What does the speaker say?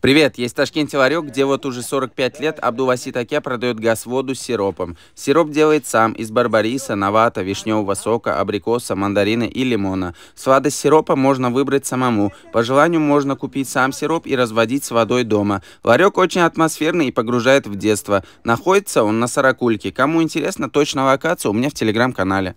Привет, есть ташкент Ташкенте где вот уже 45 лет Абдулвасит Аке продает газводу с сиропом. Сироп делает сам из барбариса, навата, вишневого сока, абрикоса, мандарина и лимона. Сладость сиропа можно выбрать самому. По желанию можно купить сам сироп и разводить с водой дома. Ларек очень атмосферный и погружает в детство. Находится он на Саракульке. Кому интересно, точно локация у меня в телеграм-канале.